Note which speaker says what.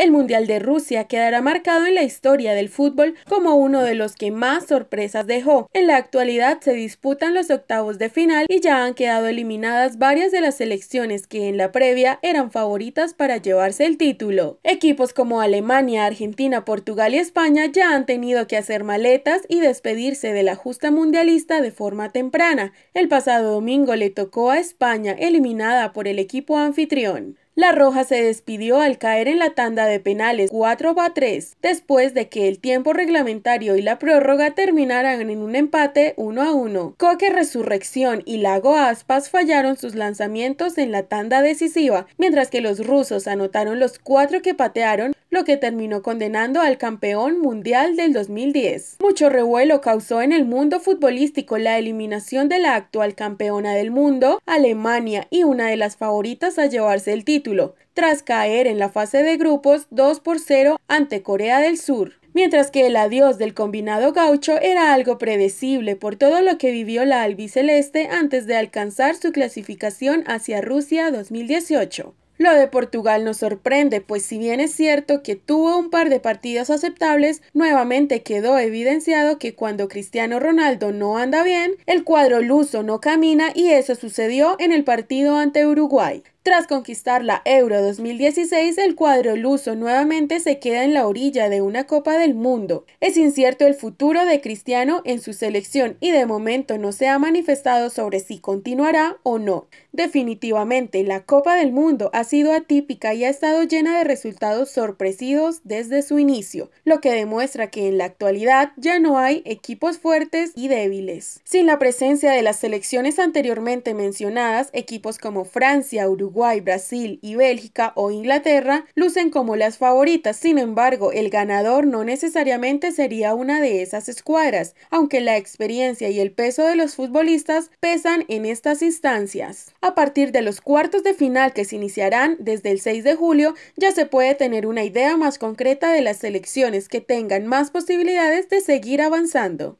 Speaker 1: El Mundial de Rusia quedará marcado en la historia del fútbol como uno de los que más sorpresas dejó. En la actualidad se disputan los octavos de final y ya han quedado eliminadas varias de las selecciones que en la previa eran favoritas para llevarse el título. Equipos como Alemania, Argentina, Portugal y España ya han tenido que hacer maletas y despedirse de la justa mundialista de forma temprana. El pasado domingo le tocó a España eliminada por el equipo anfitrión. La Roja se despidió al caer en la tanda de penales 4 a 3, después de que el tiempo reglamentario y la prórroga terminaran en un empate 1 a 1. Coque Resurrección y Lago Aspas fallaron sus lanzamientos en la tanda decisiva, mientras que los rusos anotaron los cuatro que patearon lo que terminó condenando al campeón mundial del 2010. Mucho revuelo causó en el mundo futbolístico la eliminación de la actual campeona del mundo, Alemania, y una de las favoritas a llevarse el título, tras caer en la fase de grupos 2 por 0 ante Corea del Sur mientras que el adiós del combinado gaucho era algo predecible por todo lo que vivió la albiceleste antes de alcanzar su clasificación hacia Rusia 2018. Lo de Portugal nos sorprende, pues si bien es cierto que tuvo un par de partidos aceptables, nuevamente quedó evidenciado que cuando Cristiano Ronaldo no anda bien, el cuadro luso no camina y eso sucedió en el partido ante Uruguay. Tras conquistar la Euro 2016, el cuadro luso nuevamente se queda en la orilla de una Copa del Mundo. Es incierto el futuro de Cristiano en su selección y de momento no se ha manifestado sobre si continuará o no. Definitivamente, la Copa del Mundo ha sido atípica y ha estado llena de resultados sorpresivos desde su inicio, lo que demuestra que en la actualidad ya no hay equipos fuertes y débiles. Sin la presencia de las selecciones anteriormente mencionadas, equipos como Francia, Uruguay, Uruguay, Brasil y Bélgica o Inglaterra lucen como las favoritas, sin embargo el ganador no necesariamente sería una de esas escuadras, aunque la experiencia y el peso de los futbolistas pesan en estas instancias. A partir de los cuartos de final que se iniciarán desde el 6 de julio, ya se puede tener una idea más concreta de las selecciones que tengan más posibilidades de seguir avanzando.